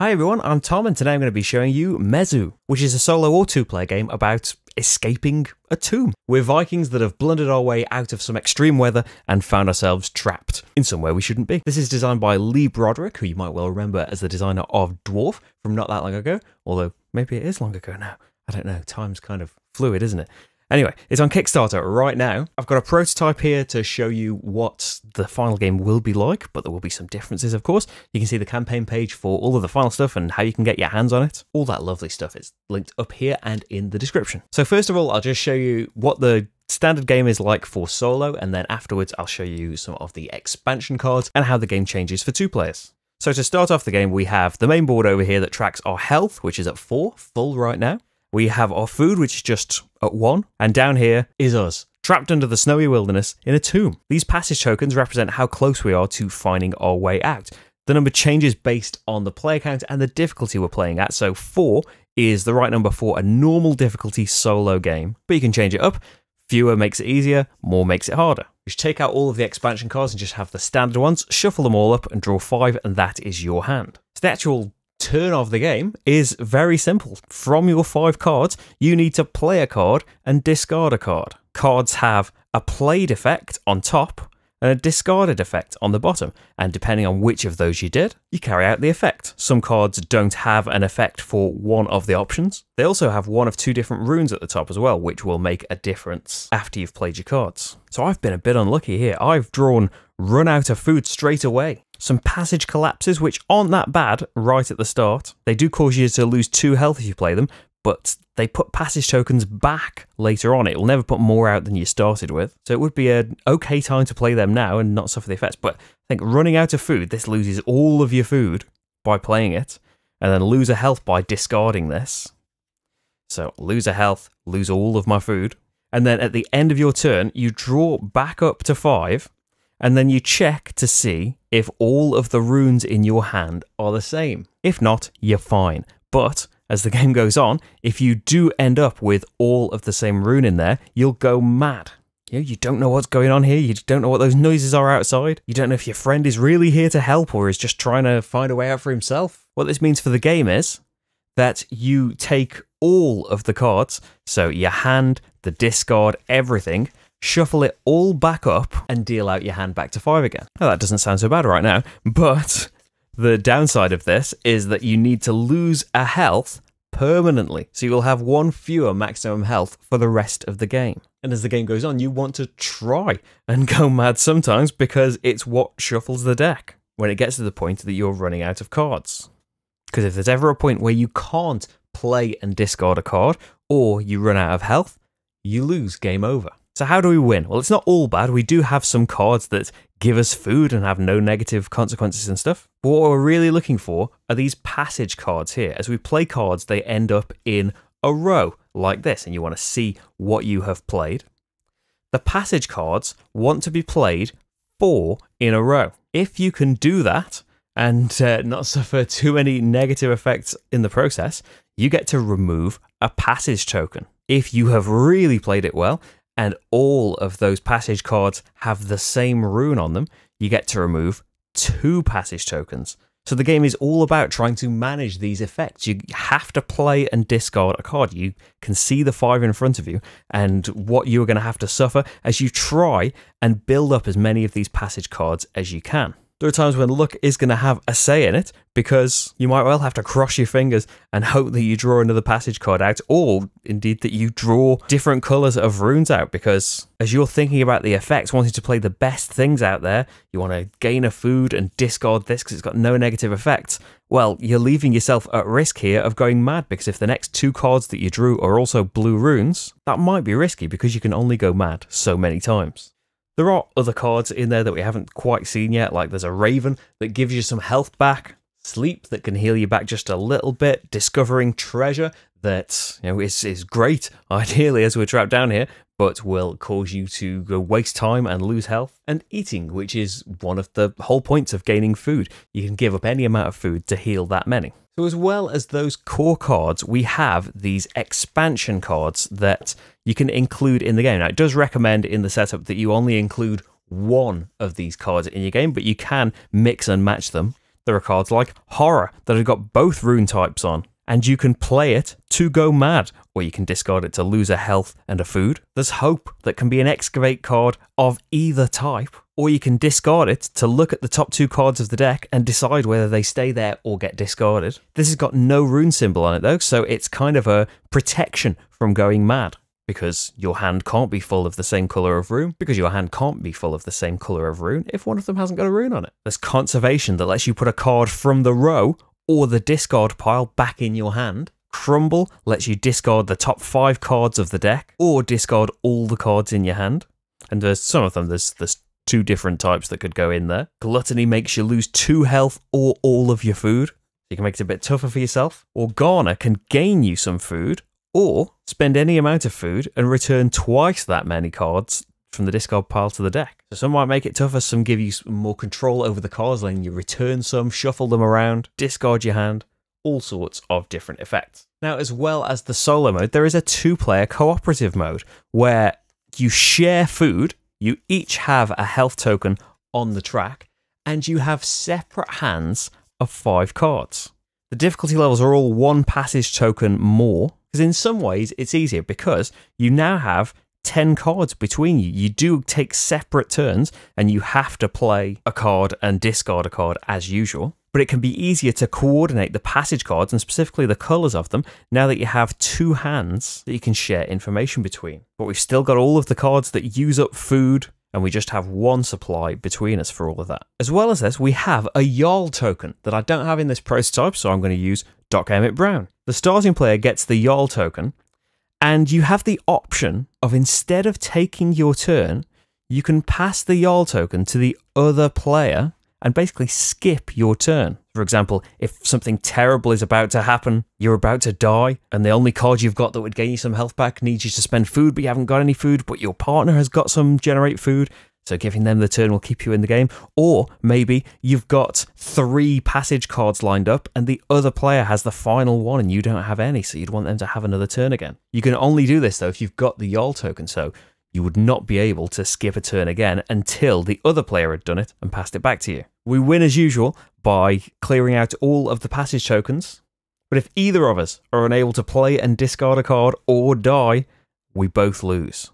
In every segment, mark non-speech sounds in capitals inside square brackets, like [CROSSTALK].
Hi everyone, I'm Tom and today I'm going to be showing you Mezu, which is a solo or two-player game about escaping a tomb. We're Vikings that have blundered our way out of some extreme weather and found ourselves trapped in somewhere we shouldn't be. This is designed by Lee Broderick, who you might well remember as the designer of Dwarf from not that long ago, although maybe it is long ago now. I don't know, time's kind of fluid, isn't it? Anyway, it's on Kickstarter right now. I've got a prototype here to show you what the final game will be like, but there will be some differences, of course. You can see the campaign page for all of the final stuff and how you can get your hands on it. All that lovely stuff is linked up here and in the description. So first of all, I'll just show you what the standard game is like for solo, and then afterwards I'll show you some of the expansion cards and how the game changes for two players. So to start off the game, we have the main board over here that tracks our health, which is at 4, full right now. We have our food, which is just at one, and down here is us trapped under the snowy wilderness in a tomb. These passage tokens represent how close we are to finding our way out. The number changes based on the player count and the difficulty we're playing at, so 4 is the right number for a normal difficulty solo game, but you can change it up. Fewer makes it easier, more makes it harder. You should take out all of the expansion cards and just have the standard ones, shuffle them all up and draw 5, and that is your hand. So the actual turn of the game is very simple. From your five cards, you need to play a card and discard a card. Cards have a played effect on top and a discarded effect on the bottom, and depending on which of those you did, you carry out the effect. Some cards don't have an effect for one of the options. They also have one of two different runes at the top as well, which will make a difference after you've played your cards. So I've been a bit unlucky here. I've drawn run out of food straight away. Some passage collapses, which aren't that bad right at the start. They do cause you to lose two health if you play them, but they put passage tokens back later on. It will never put more out than you started with. So it would be an okay time to play them now and not suffer the effects. But I think running out of food, this loses all of your food by playing it, and then lose a health by discarding this. So lose a health, lose all of my food. And then at the end of your turn, you draw back up to five and then you check to see if all of the runes in your hand are the same. If not, you're fine. But as the [LAUGHS] game goes on, if you do end up with all of the same rune in there, you'll go mad. You, know, you don't know what's going on here, you don't know what those noises are outside, you don't know if your friend is really here to help or is just trying to find a way out for himself. What this means for the game is that you take all of the cards, so your hand, the discard, everything, shuffle it all back up, and deal out your hand back to five again. Now, that doesn't sound so bad right now, but the downside of this is that you need to lose a health permanently. So you'll have one fewer maximum health for the rest of the game. And as the game goes on, you want to try and go mad sometimes because it's what shuffles the deck when it gets to the point that you're running out of cards. Because if there's ever a point where you can't play and discard a card or you run out of health, you lose game over. So, how do we win? Well, it's not all bad. We do have some cards that give us food and have no negative consequences and stuff. But what we're really looking for are these passage cards here. As we play cards, they end up in a row like this, and you want to see what you have played. The passage cards want to be played four in a row. If you can do that and uh, not suffer [LAUGHS] too many negative effects in the process, you get to remove a passage token. If you have really played it well and all of those passage cards have the same rune on them, you get to remove two passage tokens. So the game is all about trying to manage these effects. You have to play and discard a card. You can see the five in front of you and what you are going to have to suffer as you try and build up as many of these passage cards as you can. There are times when luck is going to have a say in it because you might well have to cross your fingers and hope that you draw another passage card out, or indeed that you draw different colours of runes out. Because as you're thinking about the effects, wanting to play the best things out there, you want to gain a food and discard this because it's got no negative effects. Well, you're leaving yourself at risk here of going mad because if the next two cards that you drew are also blue runes, that might be risky because you can only go mad so many times. There are other cards in there that we haven't quite seen yet, like there's a Raven that gives you some health back, Sleep that can heal you back just a little bit, Discovering Treasure that you know is, is great, [LAUGHS] ideally, as we're trapped down here, but will cause you to waste time and lose health, and Eating, which is one of the whole points of gaining food. You can give up any amount of food to heal that many. So, as well as those core cards, we have these expansion cards that you can include in the game. Now, it does recommend in the setup that you only include one of these cards in your game, but you can mix and match them. There are cards like Horror that have got both rune types on and you can play it to go mad, or you can discard it to lose a health and a food. There's hope that can be an excavate card of either type, or you can discard it to look at the top two cards of the deck and decide whether they stay there or get discarded. This has got no rune symbol on it though, so it's kind of a protection from going mad. Because your hand can't be full of the same colour of rune, because your hand can't be full of the same colour of rune if one of them hasn't got a rune on it. There's conservation that lets you put a card from the row or the discard pile back in your hand. Crumble lets you discard the top five cards of the deck or discard all the cards in your hand. And there's some of them, there's, there's two different types that could go in there. Gluttony makes you lose two health or all of your food. You can make it a bit tougher for yourself. Or Garner can gain you some food or spend any amount of food and return twice that many cards from the discard pile to the deck some might make it tougher, some give you more control over the cards, letting you return some, shuffle them around, discard your hand, all sorts of different effects. Now, as well as the solo mode, there is a two player cooperative mode where you share food, you each have a health token on the track, and you have separate hands of five cards. The difficulty levels are all one passage token more, because in some ways it's easier because you now have 10 cards between you. You do take separate turns and you have to play a card and discard a card as usual. But it can be easier to coordinate the passage cards and specifically the colors of them now that you have two hands that you can share information between. But we've still got all of the cards that use up food, and we just have one supply between us for all of that. As well as this, we have a Yarl token that I don't have in this prototype, so I'm going to use Doc Emmett Brown. The starting player gets the Yarl token, and you have the option of instead of taking your turn, you can pass the Yarl token to the other player and basically skip your turn. For example, if something terrible is about to happen, you're about to die, and the only card you've got that would gain you some health back needs you to spend food, but you haven't got any food, but your partner has got some generate food, so giving them the turn will keep you in the game. Or maybe you've got three passage cards lined up and the other player has the final one and you don't have any, so you'd want them to have another turn again. You can only do this though if you've got the Yarl token, so you would not be able to skip a turn again until the other player had done it and passed it back to you. We win as usual by clearing out all of the passage tokens, but if either of us are unable to play and discard a card or die, we both lose.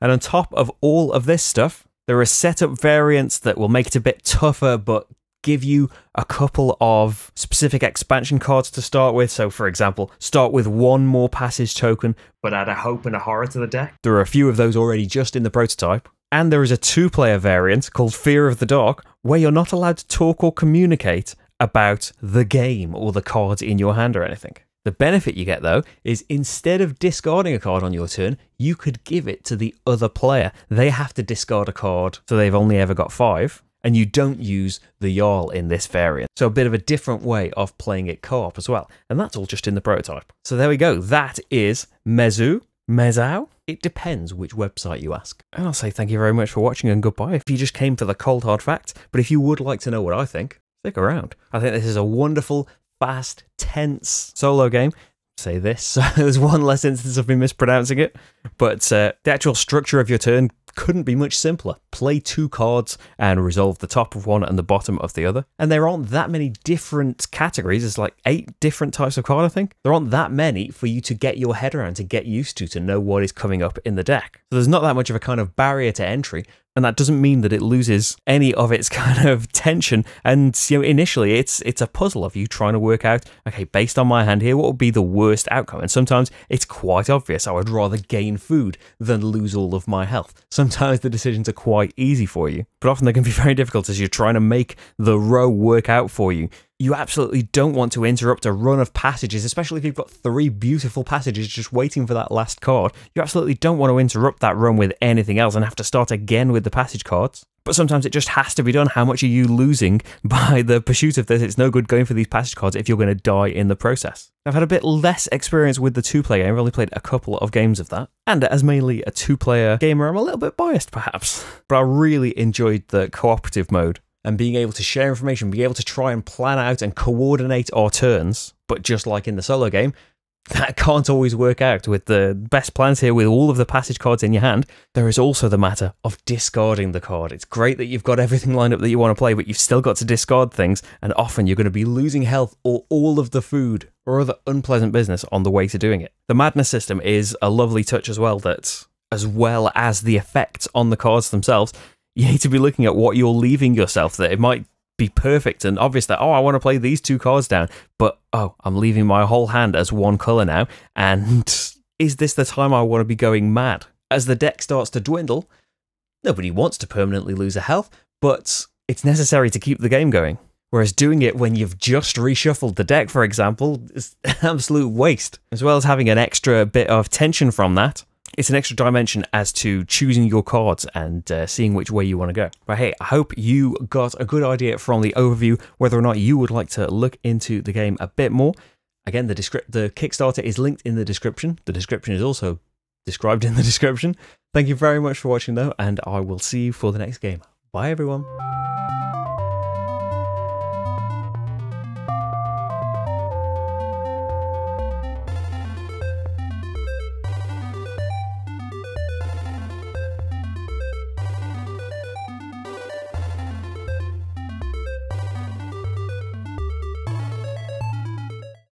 And on top of all of this stuff, there are setup variants that will make it a bit tougher, but give you a couple of specific expansion cards to start with. So, for example, start with one more passage token, but add a hope and a horror to the deck. There are a few of those already just in the prototype. And there is a two player variant called Fear of the Dark, where you're not allowed to talk or communicate about the game or the cards in your hand or anything. The benefit you get though is instead of discarding a card on your turn, you could give it to the other player. They have to discard a card, so they've only ever got five, and you don't use the Jarl in this variant. So a bit of a different way of playing it co-op as well. And that's all just in the prototype. So there we go. That is Mezu. Mezau? It depends which website you ask. And I'll say thank you very much for watching and goodbye if you just came for the cold hard facts, But if you would like to know what I think, stick around. I think this is a wonderful fast, tense solo game. Say this. So [LAUGHS] there's one less instance of me mispronouncing it, but uh, the actual structure of your turn couldn't be much simpler. Play two cards and resolve the top of one and the bottom of the other. And there aren't that many different categories. It's like eight different types of card, I think. There aren't that many for you to get your head around, to get used to, to know what is coming up in the deck. So there's not that much of a kind of barrier to entry, and that doesn't mean that it loses any of its [LAUGHS] kind of tension. And you know, initially, it's it's a puzzle of you trying to work out, okay, based on my hand here, what would be the worst outcome? And sometimes it's quite obvious. I would rather gain food than lose all of my health. Sometimes the decisions are quite easy for you, but often they can be [LAUGHS] very difficult as you're trying to make the row work out for you you absolutely don't want to interrupt a run of passages, especially if you've got three beautiful passages just waiting for that last chord. You absolutely don't want to interrupt that run with anything else and have to start again with the passage chords. But sometimes it just has to be done. How much are you losing [LAUGHS] by the pursuit of this? It's no good going for these passage cards if you're going to die in the process. I've had a bit less experience with the two player. I've only played a couple of games of that. And as mainly a two player gamer, I'm a little bit biased perhaps. [LAUGHS] But I really enjoyed the cooperative mode and being able to share information, be able to try and plan out and coordinate our turns. But just like in the solo game, [LAUGHS] that can't always work out. With the best plans here, with all of the passage cards in your hand, there is also the matter of discarding the card. It's great that you've got [LAUGHS] everything lined up that you want to play, but you've still got to discard things, and often you're going to be losing health or all of the food or other unpleasant business on the way to doing it. The madness system is a lovely touch as well that, as well as the effects on the cards themselves, you need to be looking at what you're leaving yourself there. It might be perfect and obvious that, oh, I want to play these two cards down, but oh, I'm leaving my whole hand as one color now. And [LAUGHS] is this the time I want to be going mad? As the deck starts to dwindle, nobody wants to permanently lose a health, but it's necessary to keep the game going. Whereas doing it when you've just reshuffled the deck, for example, is [LAUGHS] an absolute waste, as well as having an extra bit of tension from that it's an extra dimension as to choosing your cards and uh, seeing which way you want to go. But hey, I hope you got a good idea from the overview whether or not you would like to look into the game a bit more. Again, the, the Kickstarter is linked in the description. The description is also described in the [LAUGHS] description. Thank you very much for watching though, and I will see you for the next game. Bye everyone.